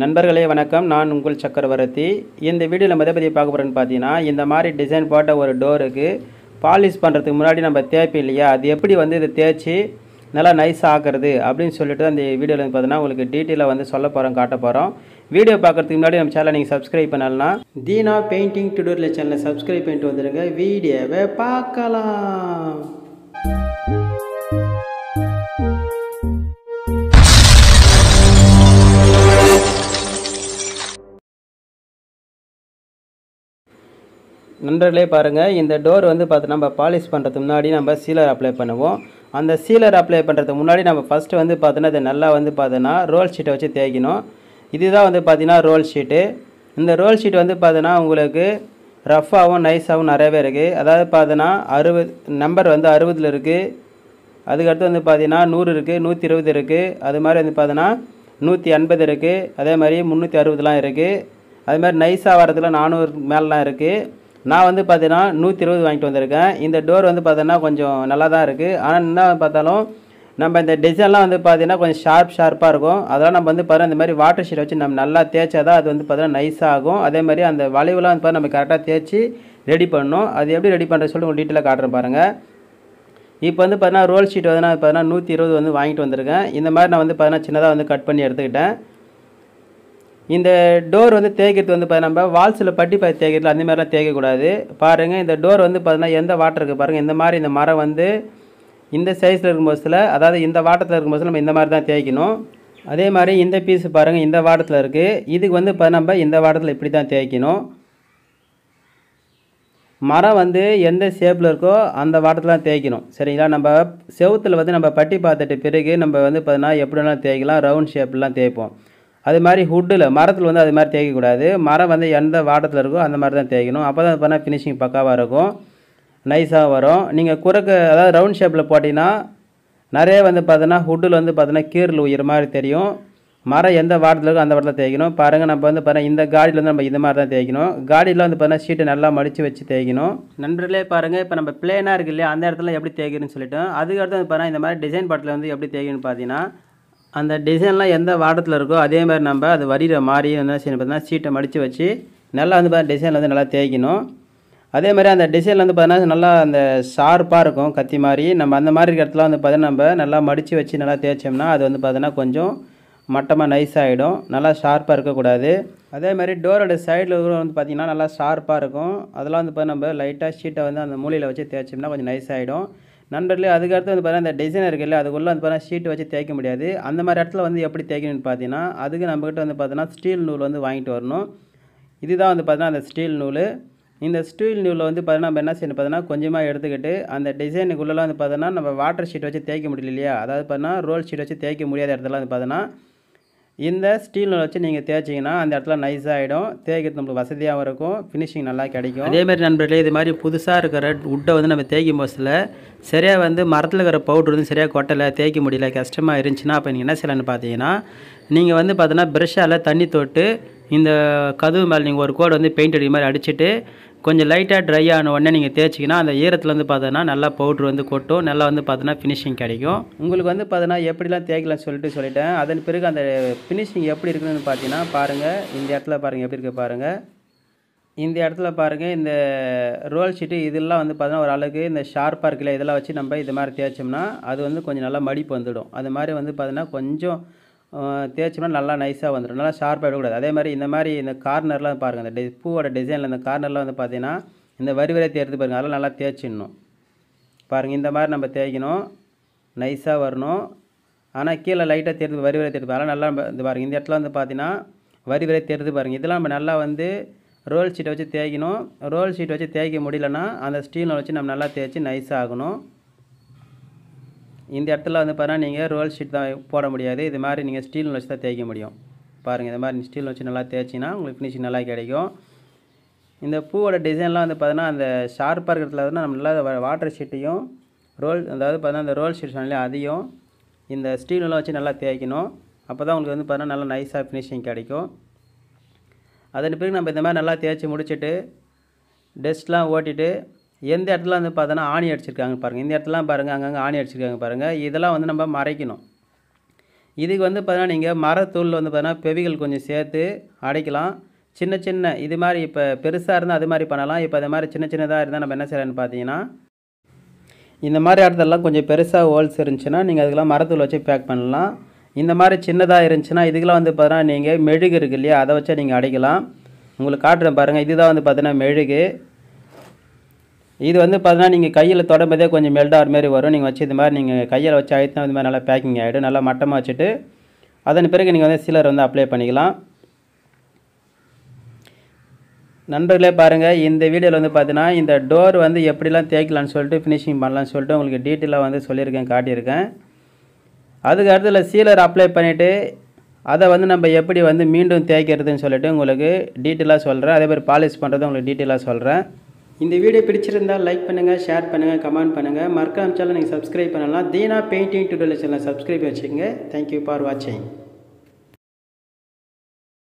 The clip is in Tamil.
நண்பர்களே வணக்கம் நான் உங்கள் சக்கரவர்த்தி இந்த வீடியோவில் மதபதி பார்க்க போகிறேன்னு பார்த்தீங்கன்னா இந்த மாதிரி டிசைன் போட்ட ஒரு டோருக்கு பாலிஷ் பண்ணுறதுக்கு முன்னாடி நம்ம தேய்ப்போம் இல்லையா அது எப்படி வந்து இதை தேய்ச்சி நல்லா நைஸ் ஆகிறது அப்படின்னு சொல்லிட்டு அந்த வீடியோவில் வந்து பார்த்தீங்கன்னா உங்களுக்கு டீட்டெயிலாக வந்து சொல்ல போகிறோம் காட்ட போகிறோம் வீடியோ பார்க்குறதுக்கு முன்னாடி நம்ம சேனலை நீங்கள் சப்ஸ்கிரைப் பண்ணலாம் தீனா பெயிண்டிங் டுடோரில் சேனலை சப்ஸ்கிரைப் பண்ணிட்டு வந்துடுங்க வீடியோவை பார்க்கலாம் நண்பர்களே பாருங்கள் இந்த டோர் வந்து பார்த்து நம்ம பாலிஷ் பண்ணுறதுக்கு முன்னாடி நம்ம சீலர் அப்ளை பண்ணுவோம் அந்த சீலர் அப்ளை பண்ணுறதுக்கு முன்னாடி நம்ம ஃபஸ்ட்டு வந்து பார்த்தோன்னா இது நல்லா வந்து பார்த்தோன்னா ரோல் ஷீட்டை வச்சு தேய்க்கணும் இதுதான் வந்து பார்த்திங்கன்னா ரோல் ஷீட்டு இந்த ரோல் ஷீட் வந்து பார்த்தோன்னா உங்களுக்கு ரஃப்பாகவும் நைஸாகவும் நிறையவே இருக்குது அதாவது பார்த்தோன்னா அறுபது நம்பர் வந்து அறுபதில் இருக்குது அதுக்கடுத்து வந்து பார்த்தீங்கன்னா நூறு இருக்குது நூற்றி இருபது இருக்குது அது மாதிரி வந்து பார்த்தோன்னா நூற்றி ஐம்பது இருக்குது அதே மாதிரி முந்நூற்றி அறுபதுலாம் இருக்குது அது மாதிரி நைஸாக வரதுல நானூறு மேலெலாம் இருக்குது நான் வந்து பார்த்தீங்கன்னா நூற்றி இருபது வாங்கிட்டு வந்திருக்கேன் இந்த டோர் வந்து பார்த்தீங்கன்னா கொஞ்சம் நல்லா தான் இருக்குது ஆனால் என்ன பார்த்தாலும் நம்ம இந்த டிசைன்லாம் வந்து பார்த்தீங்கன்னா கொஞ்சம் ஷார்ப் ஷார்ப்பாக இருக்கும் அதெல்லாம் நம்ம வந்து பார்த்தீங்கன்னா இந்த மாதிரி வாட்டர் ஷீட் வச்சு நம்ம நல்லா தேய்ச்சா தான் அது வந்து பார்த்தீங்கன்னா நைஸாக ஆகும் அதே மாதிரி அந்த வளைவுலாம் வந்து பார்த்தீங்கன்னா நம்ம கரெக்டாக தேய்ச்சி ரெடி பண்ணணும் அது எப்படி ரெடி பண்ணுறது சொல்லி உங்களுக்கு டீட்டெயிலாக காட்டுறேன் பாருங்கள் இப்போ வந்து பார்த்தீங்கன்னா ரோல் ஷீட் வந்து நான் பார்த்தீங்கன்னா நூற்றி இருபது வந்து வாங்கிட்டு வந்திருக்கேன் இந்த மாதிரி நான் வந்து பார்த்தீங்கன்னா சின்னதாக வந்து கட் பண்ணி எடுத்துக்கிட்டேன் இந்த டோர் வந்து தேய்க்கிறது வந்து நம்ம வால்ஸில் பட்டி பார்த்து தேய்க்கிறது அந்த மாதிரிலாம் தேய்க்கக்கூடாது பாருங்கள் இந்த டோர் வந்து பார்த்தீங்கன்னா எந்த வாட்டர் இருக்குது பாருங்கள் இந்த மாதிரி இந்த மரம் வந்து இந்த சைஸில் இருக்கும் போது அதாவது இந்த வாட்டத்தில் இருக்கும் போது நம்ம இந்த மாதிரி தான் தேய்க்கணும் அதே மாதிரி இந்த பீஸ் பாருங்கள் இந்த வாட்டத்தில் இருக்குது இதுக்கு வந்து இப்போ நம்ம இந்த வாட்டத்தில் இப்படி தான் தேய்க்கணும் மரம் வந்து எந்த ஷேப்பில் இருக்கோ அந்த வாட்டத்தில் தேய்க்கணும் சரிங்களா நம்ம செவத்தில் வந்து நம்ம பட்டி பார்த்துட்டு பிறகு நம்ம வந்து பார்த்தீங்கன்னா எப்படி வேணாலும் தேய்க்கலாம் ரவுண்ட் ஷேப்லாம் தேய்ப்போம் அது மாதிரி ஹுட்டில் மரத்தில் வந்து அது மாதிரி தேய்க்கக்கூடாது மரம் வந்து எந்த வாட்டத்தில் இருக்கோ அந்த மாதிரி தான் தேய்க்கணும் அப்போ தான் பண்ணால் ஃபினிஷிங் பக்காவாக இருக்கும் நைஸாக வரும் நீங்கள் குறுக்கு அதாவது ரவுண்ட் ஷேப்பில் போட்டிங்கன்னா நிறைய வந்து பார்த்தீங்கன்னா ஹுட்டில் வந்து பார்த்தீங்கன்னா கீரல் உயிர் மாதிரி தெரியும் மரம் எந்த வாரத்தில் இருக்கோ அந்த வாரத்தில் தேய்க்கணும் பாருங்கள் நம்ம வந்து பார்த்தீங்கன்னா இந்த காடியில் வந்து நம்ம இந்த மாதிரி தான் தேய்க்கணும் காடியில் வந்து பார்த்தீங்கன்னா சீட்டை நல்லா மடித்து வச்சு தேய்க்கணும் நன்றிலே பாருங்கள் இப்போ நம்ம பிளேனாக இருக்குது இல்லையா அந்த இடத்துல எப்படி தேய்க்கணும்னு சொல்லிட்டோம் அதுக்கடுத்து வந்து பார்த்தீங்கன்னா இந்த மாதிரி டிசைன் பாட்டில் வந்து எப்படி தேய்க்கணும்னு பார்த்தீங்கன்னா அந்த டிசைன்லாம் எந்த வாடத்தில் இருக்கோ அதே மாதிரி நம்ம அது வரிகிற மாதிரி என்ன செய்யணும் பார்த்தீங்கன்னா சீட்டை மடித்து வச்சு நல்லா வந்து பார்த்தா டிசைனில் வந்து நல்லா தேய்க்கணும் அதே மாதிரி அந்த டிசைனில் வந்து பார்த்தீங்கன்னா நல்லா அந்த ஷார்ப்பாக இருக்கும் கத்தி மாதிரி நம்ம அந்த மாதிரி இருக்கிற இடத்துல வந்து பார்த்தீங்கன்னா நம்ம நல்லா மடித்து வச்சு நல்லா தேய்ச்சோம்னா அது வந்து பார்த்தீங்கன்னா கொஞ்சம் மட்டமாக நைஸ் ஆகிடும் நல்லா ஷார்ப்பாக இருக்கக்கூடாது அதே மாதிரி டோரோட சைடில் வந்து பார்த்திங்கன்னா நல்லா ஷார்ப்பாக இருக்கும் அதெல்லாம் வந்து பார்த்தீங்கன்னா நம்ம லைட்டாக ஷீட்டை வந்து அந்த மூலையில் வச்சு தேய்ச்சோம்னா கொஞ்சம் நைஸ் ஆகிடும் நண்பர்களே அதுக்கடுத்து வந்து பார்த்தீங்கன்னா இந்த டிசைனர் இருக்குல்ல அதுக்குள்ளே வந்து பார்த்தீங்கன்னா ஷீட் வச்சு தேய்க்க முடியாது அந்த மாதிரி இடத்துல வந்து எப்படி தேய்க்கணும்னு பார்த்தீங்கன்னா அதுக்கு நம்மக்கிட்ட வந்து பார்த்தீங்கன்னா ஸ்டீல் நூல் வந்து வாங்கிட்டு வரணும் இதுதான் வந்து பார்த்தீங்கன்னா அந்த ஸ்டீல் நூல் இந்த ஸ்டீல் நூலில் வந்து பார்த்தீங்கன்னா நம்ம என்ன செய்யணும் பார்த்தீங்கன்னா கொஞ்சமாக எடுத்துக்கிட்டு அந்த டிசைனுக்குள்ளெலாம் வந்து பார்த்தீங்கன்னா நம்ம வாட்டர் ஷீட் வச்சு தேய்க்க முடியல இல்லையா அதாவது பார்த்தீங்கன்னா ரோல் ஷீட் வச்சு தேய்க்க முடியாத இடத்துல வந்து பார்த்தீங்கன்னா இந்த ஸ்டீல் நூல் வச்சு நீங்கள் தேய்ச்சிங்கன்னா அந்த இடத்துல நைஸ் ஆகிடும் தேய்க்கிறது நம்மளுக்கு வசதியாகவும் இருக்கும் ஃபினிஷிங் நல்லா கிடைக்கும் அதேமாதிரி நண்பர்களே இது மாதிரி புதுசாக இருக்கிற உட்டை வந்து நம்ம தேய்க்கும் போசில் சரியாக வந்து மரத்தில் இருக்கிற பவுட்ரு வந்து சரியாக கொட்டலை தேய்க்க முடியல கஷ்டமாக இருந்துச்சுன்னா அப்போ நீங்கள் என்ன செய்யலான்னு பார்த்தீங்கன்னா நீங்கள் வந்து பார்த்தீங்கன்னா ப்ரெஷ்ஷால் தண்ணி தொட்டு இந்த கதவு மேலே நீங்கள் ஒரு கோடு வந்து பெயிண்ட் அடிக்கிற மாதிரி அடிச்சுட்டு கொஞ்சம் லைட்டாக ட்ரை ஆன உடனே நீங்கள் தேய்ச்சிக்கினா அந்த ஈரத்தில் வந்து பார்த்தோன்னா நல்லா பவுட்ரு வந்து கொட்டும் நல்லா வந்து பார்த்தோன்னா ஃபினிஷிங் கிடைக்கும் உங்களுக்கு வந்து பார்த்தோன்னா எப்படிலாம் தேய்க்கலாம்னு சொல்லிட்டு சொல்லிட்டேன் அதன் பிறகு அந்த ஃபினிஷிங் எப்படி இருக்குதுன்னு பார்த்தீங்கன்னா பாருங்கள் இந்த இடத்துல பாருங்கள் எப்படி இருக்குது பாருங்கள் இந்த இடத்துல பாருங்கள் இந்த ரோல் ஷீட்டு இதெல்லாம் வந்து பார்த்தோன்னா ஒரு அளவுக்கு இந்த ஷார்ப்பாக இருக்குல்ல இதெல்லாம் வச்சு நம்ம இது மாதிரி தேய்ச்சோம்னா அது வந்து கொஞ்சம் நல்லா மடிப்பு வந்துடும் அது மாதிரி வந்து பார்த்தோன்னா கொஞ்சம் தேய்ச்சோம்னா நல்லா நைஸாக வந்துடும் நல்லா ஷார்ப்பாக விடக்கூடாது அதே மாதிரி இந்த மாதிரி இந்த கார்னர்லாம் பாருங்கள் இந்த பூவோட டிசைனில் இந்த கார்னரில் வந்து பார்த்திங்கன்னா இந்த வரி வரை தேர்த்து பாருங்கள் அதெல்லாம் நல்லா தேய்ச்சிடணும் பாருங்கள் இந்த மாதிரி நம்ம தேய்க்கணும் நைஸாக வரணும் ஆனால் கீழே லைட்டாக தேர்ந்து வரி வரை தேர்த்து அதெல்லாம் நல்லா இது பாருங்கள் இந்த இடத்துல வந்து பார்த்தீங்கன்னா வரி வரை தேர்ந்து பாருங்கள் இதெல்லாம் நம்ம நல்லா வந்து ரோல் ஷீட்டை வச்சு தேய்க்கணும் ரோல் ஷீட் வச்சு தேய்க்க முடியலன்னா அந்த ஸ்டீலில் வச்சு நம்ம நல்லா தேய்ச்சி நைஸாகணும் இந்த இடத்துல வந்து பார்த்தீங்கன்னா நீங்கள் ரோல் ஷீட் தான் போட முடியாது இது மாதிரி நீங்கள் ஸ்டீல் வச்சு தான் தேய்க்க முடியும் பாருங்கள் இந்த மாதிரி ஸ்டீல் வச்சு நல்லா தேய்ச்சினா உங்களுக்கு ஃபினிஷிங் நல்லா கிடைக்கும் இந்த பூவோட டிசைன்லாம் வந்து பார்த்தீங்கன்னா அந்த ஷார்ப்பாக இருக்கிறதுல வந்து நம்ம நல்லா வாட்டர் ஷீட்டையும் ரோல் அதாவது பார்த்தீங்கன்னா அந்த ரோல் ஷீட் சொன்னே அதையும் இந்த ஸ்டீலெலாம் வச்சு நல்லா தேய்க்கணும் அப்போ தான் உங்களுக்கு வந்து பார்த்தீங்கன்னா நல்லா நைஸாக ஃபினிஷிங் கிடைக்கும் அதன் பிறகு நம்ம இந்த மாதிரி நல்லா தேய்ச்சி முடிச்சுட்டு டெஸ்ட்லாம் ஓட்டிட்டு எந்த இடத்துல வந்து பார்த்தோன்னா ஆணி அடிச்சிருக்காங்க பாருங்கள் இந்த இடத்துலாம் பாருங்கள் அங்கங்கே ஆணி அடிச்சிருக்காங்க பாருங்கள் இதெல்லாம் வந்து நம்ம மறைக்கணும் இதுக்கு வந்து பார்த்தீங்கன்னா நீங்கள் மரத்தூள் வந்து பார்த்தீங்கன்னா பெவிகள் கொஞ்சம் சேர்த்து அடைக்கலாம் சின்ன சின்ன இது மாதிரி இப்போ பெருசாக இருந்தால் அது மாதிரி பண்ணலாம் இப்போ அது மாதிரி சின்ன சின்னதாக இருந்தால் நம்ம என்ன செய்யலான்னு பார்த்தீங்கன்னா இந்த மாதிரி இடத்துலலாம் கொஞ்சம் பெருசாக ஹோல்ஸ் இருந்துச்சுன்னா நீங்கள் அதுக்கெல்லாம் மரத்தூள் வச்சு பேக் பண்ணலாம் இந்த மாதிரி சின்னதாக இருந்துச்சுன்னா இதுக்கெலாம் வந்து பார்த்தீங்கன்னா நீங்கள் மெழுகு இருக்குது இல்லையா அதை வச்சா நீங்கள் அடைக்கலாம் உங்களுக்கு காட்டுறேன் பாருங்கள் இதுதான் வந்து பார்த்தீங்கன்னா மெழுகு இது வந்து பார்த்தீங்கன்னா நீங்கள் கையில் தொடம்பதே கொஞ்சம் மெல்டாகிற மாதிரி வரும் நீங்கள் வச்சு இது மாதிரி நீங்கள் கையில் வச்சு அழுத்தம் இது மாதிரி நல்லா பேக்கிங் ஆகிடும் நல்லா மட்டமாக வச்சுட்டு அதன் பிறகு நீங்கள் வந்து சிலர் வந்து அப்ளை பண்ணிக்கலாம் நண்பர்களே பாருங்கள் இந்த வீடியோவில் வந்து பார்த்தீங்கன்னா இந்த டோர் வந்து எப்படிலாம் தேய்க்கலான்னு சொல்லிட்டு ஃபினிஷிங் பண்ணலாம்னு சொல்லிட்டு உங்களுக்கு டீட்டெயிலாக வந்து சொல்லியிருக்கேன் காட்டியிருக்கேன் அதுக்கு அடுத்துல சீலர் அப்ளை பண்ணிவிட்டு அதை வந்து நம்ம எப்படி வந்து மீண்டும் தேய்க்கிறதுன்னு சொல்லிட்டு உங்களுக்கு டீட்டெயிலாக சொல்கிறேன் அதே மாதிரி பாலிஷ் பண்ணுறது உங்களுக்கு டீட்டெயிலாக சொல்கிறேன் இந்த வீடியோ பிடிச்சிருந்தால் லைக் பண்ணுங்கள் ஷேர் பண்ணுங்கள் கமெண்ட் பண்ணுங்கள் மறக்காமச்சாலும் நீங்கள் சப்ஸ்கிரைப் பண்ணலாம் Deena painting tutorial channel subscribe வச்சுக்கோங்க தேங்க்யூ ஃபார் வாட்சிங்